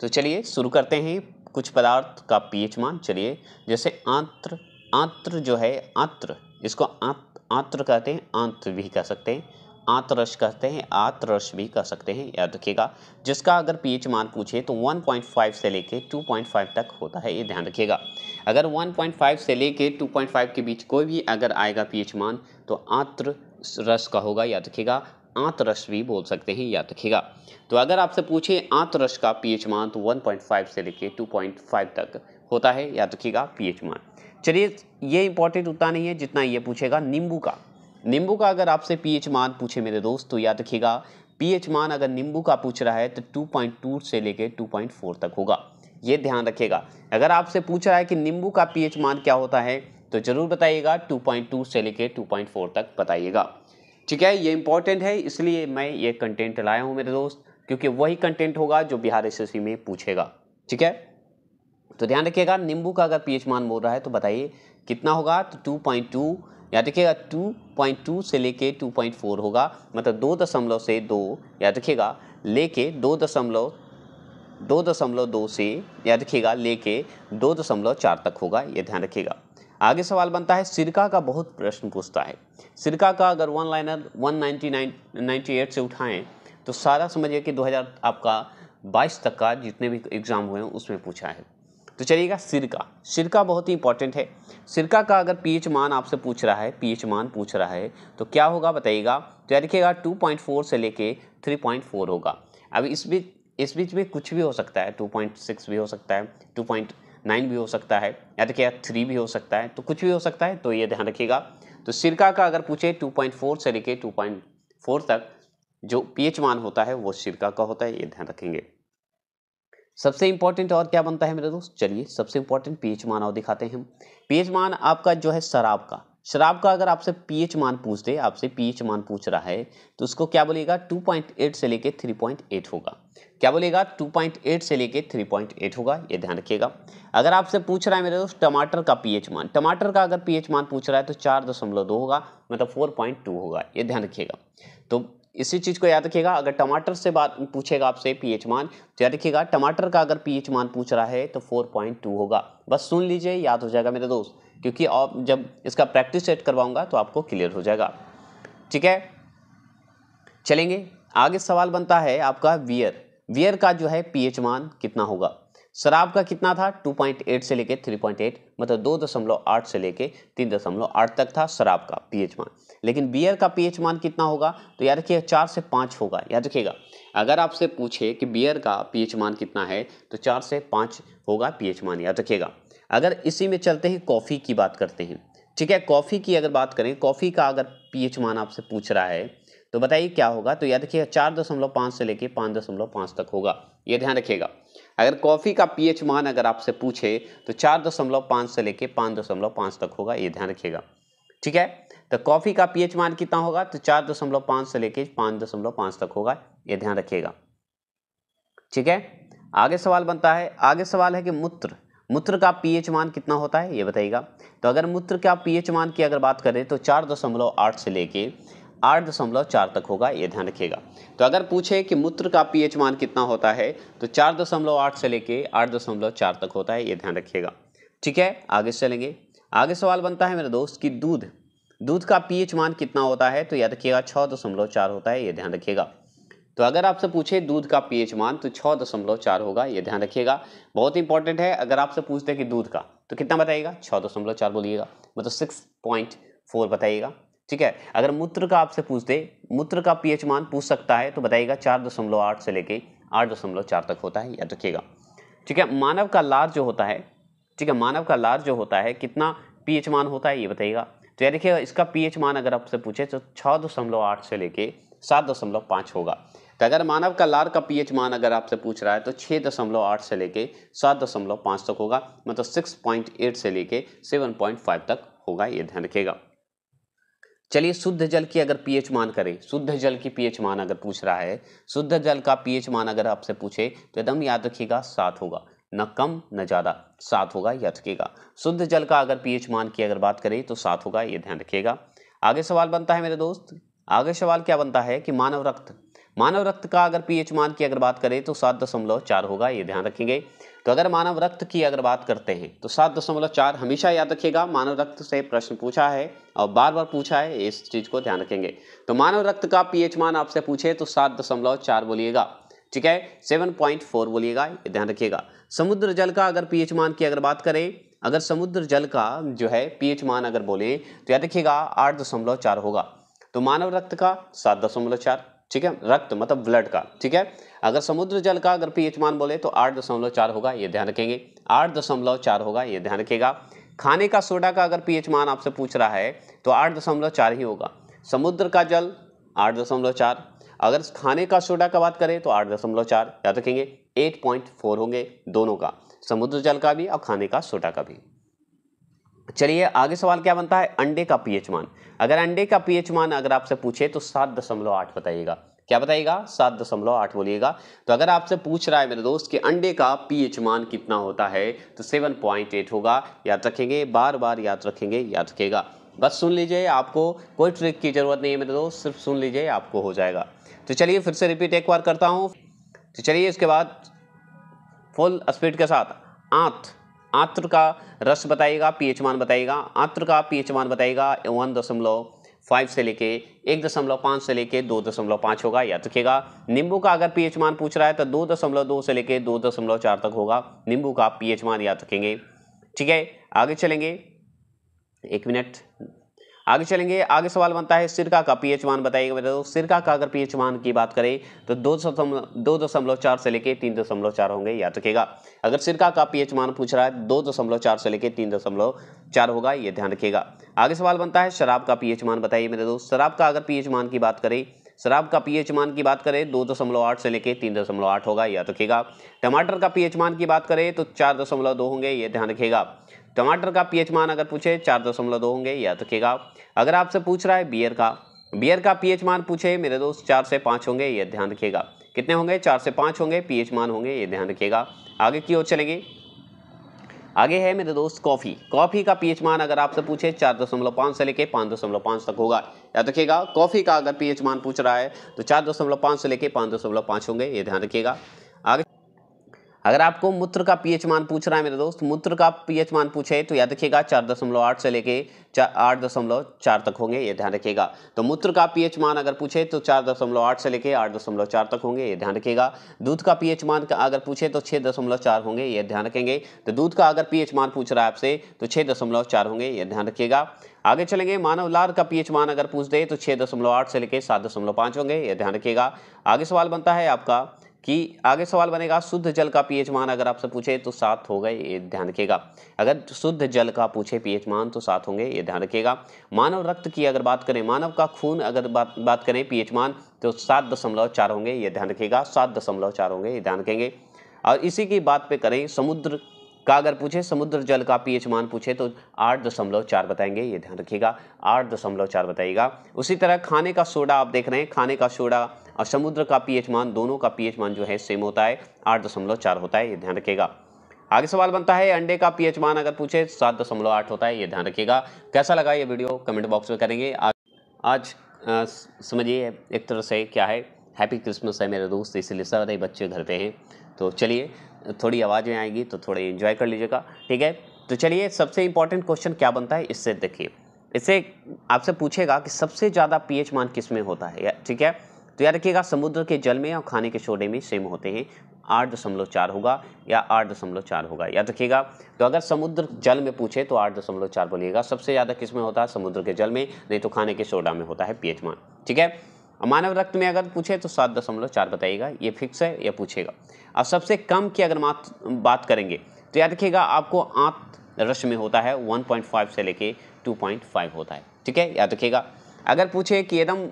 तो चलिए शुरू करते हैं कुछ पदार्थ का पीएच मान चलिए जैसे आंत्र आंत्र जो है आंत्र इसको आंत आंत्र कहते हैं आंत्र भी कह सकते हैं आंतरस कहते हैं आतरस भी कह सकते हैं याद रखिएगा जिसका अगर पीएच मान पूछे तो 1.5 से लेके 2.5 तक होता है ये ध्यान रखिएगा अगर 1.5 से लेके 2.5 के बीच कोई भी अगर आएगा पीएच मान तो आंत्र रस का होगा याद रखिएगा आंतरस भी बोल सकते हैं याद रखिएगा तो अगर आपसे पूछे आंतरस का पीएच मान तो 1.5 से लेके 2.5 तक होता है याद रखिएगा पीएच मान चलिए ये इंपॉर्टेंट उतना नहीं है जितना ये पूछेगा नींबू का नींबू का अगर आपसे पीएच मान पूछे मेरे दोस्त तो याद रखिएगा पीएच मान अगर नींबू का पूछ रहा है तो 2.2 से लेके 2.4 तक होगा ये ध्यान रखिएगा अगर आपसे पूछ रहा है कि नींबू का पीएच मान क्या होता है तो ज़रूर बताइएगा 2.2 से लेके 2.4 तक बताइएगा ठीक है ये इंपॉर्टेंट है इसलिए मैं ये कंटेंट लाया हूँ मेरे दोस्त क्योंकि वही कंटेंट होगा जो बिहार एस में पूछेगा ठीक है तो ध्यान रखिएगा नींबू का अगर पीएच मान बोल रहा है तो बताइए कितना होगा तो टू पॉइंट टू याद रखिएगा टू पॉइंट टू से लेके टू पॉइंट फोर होगा मतलब दो दशमलव से दो याद रखिएगा लेके दो दशमलव दो दशमलव दो से याद रखिएगा लेके दो दशमलव चार तक होगा ये ध्यान रखिएगा आगे सवाल बनता है सिरका का बहुत प्रश्न पूछता है सिरका का अगर one liner one ninety nine ninety eight से उठाएँ तो सारा समझिए कि हज़ार आपका बाईस तक का जितने भी एग्ज़ाम हुए हैं उसमें पूछा है तो चलिएगा सिरका सिरका बहुत ही इंपॉर्टेंट है सिरका का अगर पीएच मान आपसे पूछ रहा है पीएच मान पूछ रहा है तो क्या होगा बताइएगा तो यार पॉइंट 2.4 से लेके 3.4 होगा अब इस बीच इस बीच में कुछ भी हो सकता है 2.6 भी हो सकता है पॉइंट नाइन भी हो सकता है या तो क्या थ्री भी हो सकता है तो कुछ भी हो सकता है तो ये ध्यान रखिएगा तो सिरका का अगर पूछे 2.4 से लेके 2.4 तक जो पीएच मान होता है वो सिरका का होता है ये ध्यान रखेंगे सबसे इंपॉर्टेंट और क्या बनता है मेरे दोस्त चलिए सबसे इंपॉर्टेंट पीएच मान और दिखाते हैं हम पीएच मान आपका जो है शराब का शराब का अगर आपसे पीएच मान पूछ दे आपसे पीएच मान पूछ रहा है तो उसको क्या बोलेगा 2.8 से लेके 3.8 होगा क्या बोलेगा 2.8 से लेके 3.8 होगा ये ध्यान रखिएगा अगर आपसे पूछ रहा है मेरे दोस्त टमाटर का पीएच मान टमाटर का अगर पीएच मान पूछ रहा है तो चार दशमलव दो होगा मतलब टू होगा ये ध्यान रखिएगा तो इसी चीज़ को याद रखिएगा अगर टमाटर से बात पूछेगा आपसे पीएच मान तो याद रखिएगा टमाटर का अगर पीएच मान पूछ रहा है तो 4.2 होगा बस सुन लीजिए याद हो जाएगा मेरे दोस्त क्योंकि आप जब इसका प्रैक्टिस सेट करवाऊंगा तो आपको क्लियर हो जाएगा ठीक है चलेंगे आगे सवाल बनता है आपका वियर वियर का जो है पीएच मान कितना होगा शराब का कितना था 2.8 से लेके 3.8 मतलब दो दशमलव आठ से लेके तीन दशमलव आठ तक था शराब का पीएच मान लेकिन बियर का पीएच मान कितना होगा तो याद रखिएगा चार से पाँच होगा याद रखिएगा अगर आपसे पूछे कि बियर का पीएच मान कितना है तो चार से पाँच होगा पीएच मान याद रखिएगा अगर इसी में चलते हैं कॉफ़ी की बात करते हैं ठीक है कॉफ़ी की अगर बात करें कॉफ़ी का अगर पी मान आपसे पूछ रहा है तो बताइए क्या होगा तो याद रखिएगा चार दशमलव पाँच से लेकर पाँच दशमलव पाँच तक होगा ये ध्यान रखिएगा अगर कॉफ़ी का पीएच मान अगर आपसे पूछे तो चार दशमलव पाँच से लेकर पाँच दशमलव पाँच तक होगा ये ध्यान रखिएगा ठीक है तो कॉफ़ी का पीएच मान कितना होगा तो चार दशमलव पाँच से लेकर पाँच दशमलव पाँच तक होगा ये ध्यान रखिएगा ठीक है आगे सवाल बनता है आगे सवाल है कि मूत्र मूत्र का पीएच मान कितना होता है ये बताइएगा तो अगर मूत्र का पीएच मान की अगर बात करें तो चार दशमलव आठ से लेके आठ दशमलव चार तक होगा ये ध्यान रखिएगा तो अगर पूछे कि मूत्र का पीएच मान कितना होता है तो चार दशमलव आठ से लेके आठ दशमलव चार तक होता है ये ध्यान रखिएगा ठीक है आगे चलेंगे आगे सवाल बनता है मेरे दोस्त कि दूध दूध का पीएच मान कितना होता है तो याद रखिएगा छः दशमलव चार होता है ये ध्यान रखिएगा तो अगर आपसे पूछे दूध का पीएच मान तो छः दशमलव चार होगा ये ध्यान रखिएगा बहुत इंपॉर्टेंट है अगर आपसे पूछते हैं कि दूध का तो कितना बताइएगा छः दशमलव चार बोलिएगा मतलब सिक्स पॉइंट फोर बताइएगा ठीक है अगर मूत्र का आपसे पूछ दे मूत्र का पीएच मान पूछ सकता है तो बताइएगा चार दशमलव आठ से लेके आठ दशमलव चार तक होता है याद रखिएगा ठीक है मानव का लार जो होता है ठीक है मानव का लार जो होता है कितना पी मान होता है ये बताइएगा तो यह देखिएगा इसका पी मान अगर आपसे पूछे तो छः दशमलव आठ से लेके सात दशमलव पाँच होगा तो अगर मानव का लार का पीएच मान अगर आपसे पूछ रहा है तो छः दशमलव आठ से लेके सात दशमलव पाँच तक होगा मतलब सिक्स पॉइंट एट से लेके सेवन पॉइंट फाइव तक होगा ये ध्यान रखिएगा चलिए शुद्ध जल की अगर पीएच मान करें शुद्ध जल की पीएच मान अगर पूछ रहा है शुद्ध जल का पीएच मान अगर आपसे पूछे तो एकदम याद रखिएगा सात होगा न कम न ज़्यादा सात होगा याद रखिएगा शुद्ध जल का अगर पीएच मान की अगर बात करें तो सात होगा ये ध्यान रखिएगा आगे सवाल बनता है मेरे दोस्त आगे सवाल क्या बनता है कि मानव रक्त मानव रक्त का अगर पीएच मान की अगर बात करें तो सात दशमलव चार होगा ये ध्यान रखेंगे तो अगर मानव रक्त की अगर बात करते हैं तो सात दशमलव चार हमेशा याद रखिएगा मानव रक्त से प्रश्न पूछा है और बार बार पूछा है इस चीज़ को ध्यान रखेंगे तो मानव रक्त का पीएच मान आपसे पूछे तो सात दशमलव चार बोलिएगा ठीक है सेवन पॉइंट फोर बोलिएगा ये ध्यान रखिएगा समुद्र जल का अगर पीएच मान की अगर बात करें अगर समुद्र जल का जो है पीएच मान अगर बोले तो याद रखिएगा आठ दशमलव चार होगा तो मानव रक्त का सात दशमलव चार ठीक है रक्त मतलब ब्लड का ठीक है अगर समुद्र जल का अगर पीएच मान बोले तो आठ दशमलव चार होगा ये ध्यान रखेंगे आठ दशमलव चार होगा ये ध्यान रखेगा खाने का सोडा का अगर पीएच मान आपसे पूछ रहा है तो आठ दशमलव चार ही होगा समुद्र का जल आठ दशमलव चार अगर खाने का सोडा का बात करें तो आठ दशमलव चार याद रखेंगे एट पॉइंट फोर होंगे दोनों का समुद्र जल का भी और खाने का सोडा का भी चलिए आगे सवाल क्या बनता है अंडे का पीएच मान अगर अंडे का पीएच मान अगर आपसे पूछे तो सात दशमलव आठ बताइएगा क्या बताइएगा सात दशमलव आठ बोलिएगा तो अगर आपसे पूछ रहा है मेरे दोस्त कि अंडे का पीएच मान कितना होता है तो सेवन पॉइंट एट होगा याद रखेंगे बार बार याद रखेंगे याद रखेगा बस सुन लीजिए आपको कोई ट्रिक की ज़रूरत नहीं है मेरे दोस्त सिर्फ सुन लीजिए आपको हो जाएगा तो चलिए फिर से रिपीट एक बार करता हूँ तो चलिए इसके बाद फुल स्पीड के साथ आठ आत्र का रस बताएगा पीएच मान बताएगा आत्र का पीएच मान बताएगा वन दशमलव फाइव से लेके एक दशमलव पाँच से लेके दो दशमलव पाँच होगा याद रखिएगा नींबू का अगर पीएच मान पूछ रहा है तो दो दशमलव दो से लेके दो दशमलव चार तक होगा नींबू का पीएच मान याद रखेंगे ठीक है आगे चलेंगे एक मिनट आगे चलेंगे आगे सवाल बनता है सिरका का पीएच मान बताइएगा मेरे सिरका का अगर पीएच मान की बात करें तो दो दशमलव दो दशमलव चार से लेके तीन दशमलव चार होंगे याद रखिएगा अगर सिरका का पीएच मान पूछ रहा है दो दशमलव चार से लेके तीन दशमलव चार होगा ये ध्यान रखिएगा आगे सवाल बनता है शराब का पीएच मान बताइए मेरे दोस्त शराब का अगर पीएच मान की बात करें शराब का पीएच मान की बात करें दो दशमलव आठ से लेके तीन दशमलव आठ होगा याद रखिएगा टमाटर का पीएच मान की बात करें तो चार दशमलव दो होंगे ये ध्यान रखिएगा टमाटर का पीएच मान अगर पूछे चार दशमलव दो होंगे याद रखिएगा तो अगर आपसे पूछ रहा है बियर का बियर का पीएच मान पूछे मेरे दोस्त चार से पाँच होंगे ये ध्यान रखिएगा कितने होंगे चार से पाँच होंगे पीएच मान होंगे ये ध्यान रखिएगा आगे की ओर चलेंगे आगे है मेरे दोस्त कॉफ़ी कॉफ़ी का पीएच मान अगर आपसे पूछे चार दशमलव पाँच से लेके पाँच दशमलव पाँच तक होगा याद रखिएगा तो कॉफ़ी का अगर पीएच मान पूछ रहा है तो चार दशमलव पाँच से लेके पाँच दशमलव पाँच होंगे ये ध्यान रखिएगा आगे अगर आपको मूत्र का पीएच मान पूछ रहा है मेरे दोस्त मूत्र का पीएच मान पूछे तो याद रखिएगा चार दशमलव आठ से लेके चार आठ दशमलव चार तक होंगे ये ध्यान रखिएगा तो मूत्र का पीएच मान अगर पूछे तो चार दशमलव आठ से लेके आठ दशमलव चार तक होंगे ये ध्यान रखिएगा दूध का पीएच मान का अगर पूछे तो छः दशमलव चार होंगे ये ध्यान रखेंगे तो दूध का अगर पीएच मान पूछ रहा है आपसे तो छः दशमलव चार होंगे ये ध्यान रखिएगा आगे चलेंगे मानव लार का पीएच मान अगर पूछ दे तो छः दशमलव आठ से लेकर सात दशमलव पाँच होंगे ये ध्यान रखिएगा आगे सवाल बनता है आपका कि आगे सवाल बनेगा शुद्ध जल का पीएच मान अगर आपसे पूछे तो सात होगा ये ध्यान रखिएगा अगर शुद्ध जल का पूछे पीएच मान तो सात होंगे ये ध्यान रखिएगा मानव रक्त की अगर बात करें मानव का खून अगर बात बात करें पीएच मान तो सात दशमलव चार होंगे ये ध्यान रखिएगा सात दशमलव चार होंगे ये ध्यान रखेंगे और इसी की बात पर करें समुद्र का अगर पूछे समुद्र जल का पीएच मान पूछे तो आठ दशमलव चार बताएंगे ये ध्यान रखिएगा आठ दशमलव चार बताइएगा उसी तरह खाने का सोडा आप देख रहे हैं खाने का सोडा और समुद्र का पीएच मान दोनों का पीएच मान जो है सेम होता है आठ दशमलव चार होता है ये ध्यान रखिएगा आगे सवाल बनता है अंडे का पीएच मान अगर पूछे सात दशमलव आठ होता है ये ध्यान रखिएगा कैसा लगा ये वीडियो कमेंट बॉक्स में करेंगे आज, आज समझिए एक तरह से क्या है हैप्पी क्रिसमस है मेरे दोस्त इसीलिए सारे बच्चे घर पे हैं तो चलिए थोड़ी आवाज़ें आएंगी तो थोड़े इन्जॉय कर लीजिएगा ठीक है तो चलिए सबसे इंपॉर्टेंट क्वेश्चन क्या बनता है इससे देखिए इससे आपसे पूछेगा कि सबसे ज़्यादा पीएच मान किस में होता है ठीक है तो याद रखिएगा समुद्र के जल में और खाने के सोडे में सेम होते हैं आठ दशमलव चार होगा या आठ दशमलव चार होगा याद रखिएगा तो अगर समुद्र जल में पूछे तो आठ दशमलव चार बोलिएगा सबसे ज़्यादा किस में होता है समुद्र के जल में नहीं तो खाने के सोडा में होता है पी मान ठीक है मानव रक्त में अगर पूछे तो सात दशमलव चार बताइएगा ये फिक्स है या पूछेगा अब सबसे कम की अगर बात करेंगे तो याद रखिएगा आपको आंत रस में होता है वन से लेके टू होता है ठीक है याद रखिएगा अगर पूछे कि एकदम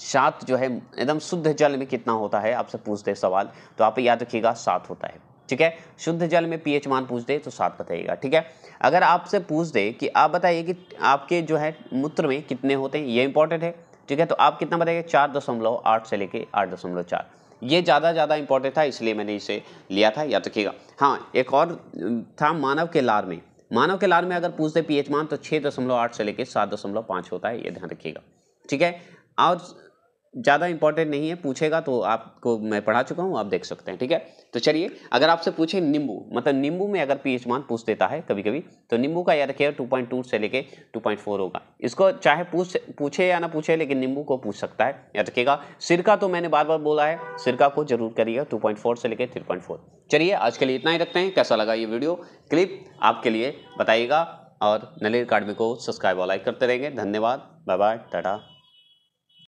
सात जो है एकदम शुद्ध जल में कितना होता है आपसे पूछते हैं सवाल तो आप याद रखिएगा सात होता है ठीक है शुद्ध जल में पीएच मान पूछ दे तो सात बताइएगा ठीक है अगर आपसे पूछ दे कि आप बताइए कि आपके जो है मूत्र में कितने होते हैं ये इंपॉर्टेंट है ठीक है तो आप कितना बताइए चार दशमलव आठ से लेके आठ दशमलव चार ये ज़्यादा ज़्यादा इंपॉर्टेंट था इसलिए मैंने इसे लिया था याद रखिएगा हाँ एक और था मानव के लार में मानव के लार में अगर पूछते पी मान तो छः दशमलव आठ से लेकर सात दशमलव पाँच होता है ये ध्यान रखिएगा ठीक है और ज़्यादा इंपॉर्टेंट नहीं है पूछेगा तो आपको मैं पढ़ा चुका हूँ आप देख सकते हैं ठीक है तो चलिए अगर आपसे पूछे नींबू मतलब नींबू में अगर पीएच मान पूछ देता है कभी कभी तो नींबू का याद रखिएगा 2.2 से लेके 2.4 होगा इसको चाहे पूछ पूछे या ना पूछे लेकिन नींबू को पूछ सकता है याद रखिएगा सिरका तो मैंने बार बार बोला है सिरका को जरूर करिएगा टू से लेकर थ्री चलिए आज के लिए इतना ही रखते हैं कैसा लगा ये वीडियो क्लिप आपके लिए बताइएगा और नलिर अकाडमी को सब्सक्राइब और लाइक करते रहेंगे धन्यवाद बाय बाय टाटा